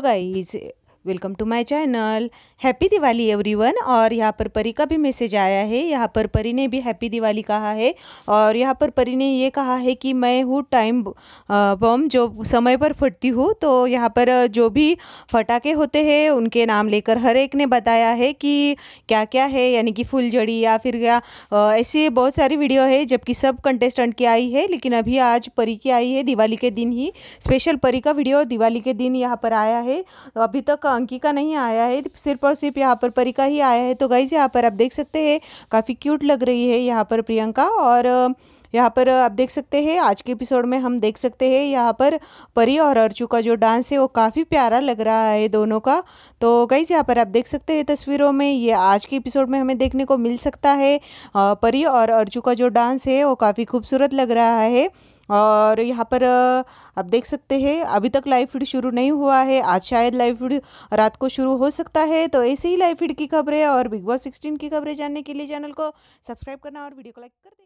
guys welcome to my channel happy Diwali everyone और यहाँ पर परी का भी मैसेज आया है यहाँ पर परी ने भी हैप्पी दिवाली कहा है और यहाँ पर परी ने ये कहा है कि मैं हूँ टाइम बम जो समय पर फटती हूँ तो यहाँ पर जो भी फटाके होते हैं उनके नाम लेकर हर एक ने बताया है कि क्या क्या है यानी कि फुलझड़ी या फिर क्या ऐसी बहुत सारी वीडियो है जबकि सब कंटेस्टेंट की आई है लेकिन अभी आज परी की आई है दिवाली के दिन ही स्पेशल परी का वीडियो दिवाली के दिन यहाँ पर आया है तो अभी तक अंकी का नहीं आया है सिर्फ और सिर्फ यहाँ पर परी का ही आया है तो गाइज यहाँ पर आप देख सकते हैं काफ़ी क्यूट लग रही है यहाँ पर प्रियंका और यहाँ पर आप देख सकते हैं आज के एपिसोड में हम देख सकते हैं यहाँ पर परी और अर्चू का जो डांस है वो काफ़ी प्यारा लग रहा है दोनों का तो गाइज यहाँ पर आप देख सकते हैं तस्वीरों में ये आज के एपिसोड में हमें देखने को मिल सकता है परी और अर्चू का जो डांस है वो काफ़ी खूबसूरत लग रहा है और यहाँ पर आप देख सकते हैं अभी तक लाइव फीड शुरू नहीं हुआ है आज शायद लाइव फीड रात को शुरू हो सकता है तो ऐसे ही लाइव फीड की खबरें और बिग बॉस सिक्सटीन की खबरें जानने के लिए चैनल को सब्सक्राइब करना और वीडियो को लाइक कर दें